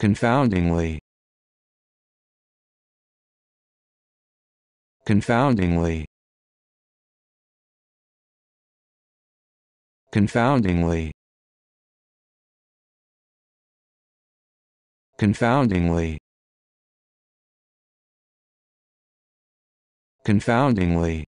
Confoundingly. Confoundingly. Confoundingly. Confoundingly. Confoundingly.